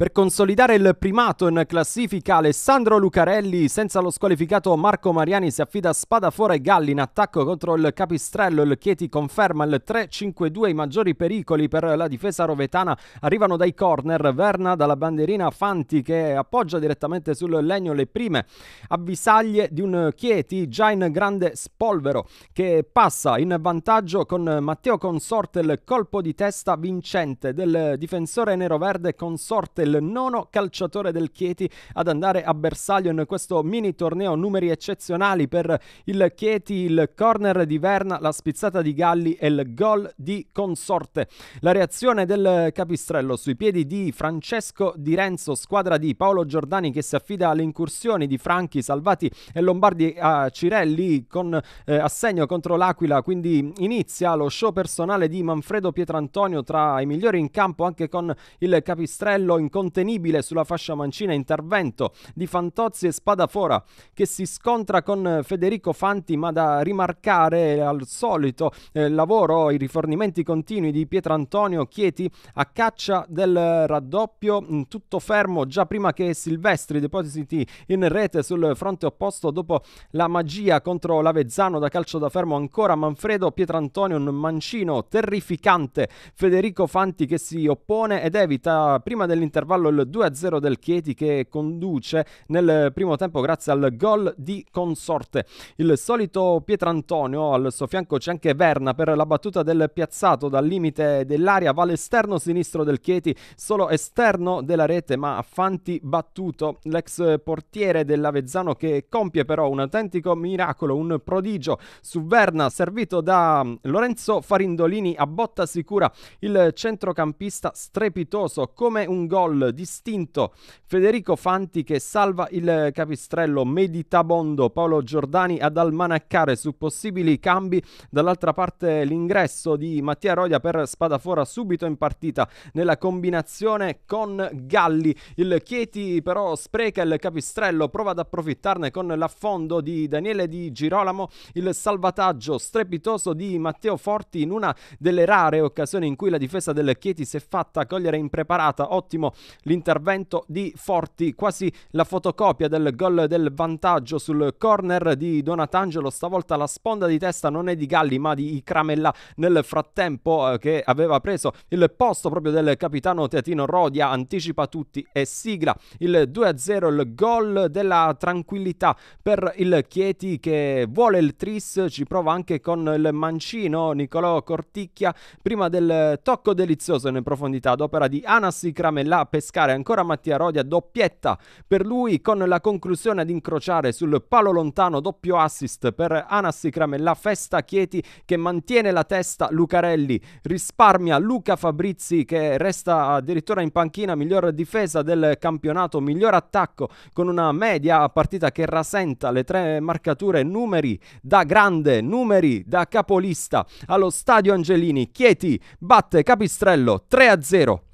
Per consolidare il primato in classifica Alessandro Lucarelli senza lo squalificato Marco Mariani si affida a Spadafora e Galli in attacco contro il Capistrello, il Chieti conferma il 3-5-2 i maggiori pericoli per la difesa rovetana arrivano dai corner, Verna dalla banderina Fanti che appoggia direttamente sul legno le prime avvisaglie di un Chieti già in grande spolvero che passa in vantaggio con Matteo Consorte il colpo di testa vincente del difensore nero-verde Consorte il nono calciatore del Chieti ad andare a bersaglio in questo mini torneo. Numeri eccezionali per il Chieti, il corner di Verna, la spizzata di Galli e il gol di Consorte. La reazione del Capistrello sui piedi di Francesco Di Renzo, squadra di Paolo Giordani che si affida alle incursioni di Franchi, Salvati e Lombardi a Cirelli con eh, assegno contro l'Aquila, quindi inizia lo show personale di Manfredo Pietrantonio tra i migliori in campo anche con il Capistrello in incontenibile sulla fascia mancina, intervento di Fantozzi e Spadafora che si scontra con eh, Federico Fanti, ma da rimarcare eh, al solito eh, lavoro i rifornimenti continui di Pietrantonio Chieti a caccia del raddoppio, mm, tutto fermo già prima che Silvestri depositi in rete sul fronte opposto dopo la magia contro l'Avezzano da calcio da fermo ancora Manfredo Pietrantonio un mancino terrificante Federico Fanti che si oppone ed evita prima dell'intervento all'intervallo il 2-0 del Chieti che conduce nel primo tempo grazie al gol di Consorte. Il solito Pietrantonio, al suo fianco c'è anche Verna per la battuta del piazzato dal limite dell'area, va all'esterno sinistro del Chieti, solo esterno della rete ma Fanti battuto, l'ex portiere dell'Avezzano che compie però un autentico miracolo, un prodigio su Verna servito da Lorenzo Farindolini a botta sicura, il centrocampista strepitoso come un gol gol distinto Federico Fanti che salva il capistrello meditabondo Paolo Giordani ad almanaccare su possibili cambi dall'altra parte l'ingresso di Mattia Roia per Spadafora subito in partita nella combinazione con Galli il Chieti però spreca il capistrello prova ad approfittarne con l'affondo di Daniele Di Girolamo il salvataggio strepitoso di Matteo Forti in una delle rare occasioni in cui la difesa del Chieti si è fatta cogliere impreparata ottimo l'intervento di Forti, quasi la fotocopia del gol del vantaggio sul corner di Donatangelo, stavolta la sponda di testa non è di Galli ma di Icramella nel frattempo eh, che aveva preso il posto proprio del capitano Teatino Rodia, anticipa tutti e sigla il 2-0, il gol della tranquillità per il Chieti che vuole il tris, ci prova anche con il mancino Nicolò Corticchia prima del tocco delizioso in profondità d'opera di Anassi Cramella pescare ancora Mattia Rodia, doppietta per lui con la conclusione ad incrociare sul palo lontano doppio assist per Anassi Cramella, festa Chieti che mantiene la testa, Lucarelli risparmia Luca Fabrizi che resta addirittura in panchina, miglior difesa del campionato, miglior attacco con una media partita che rasenta le tre marcature, numeri da grande, numeri da capolista allo stadio Angelini, Chieti batte Capistrello 3-0.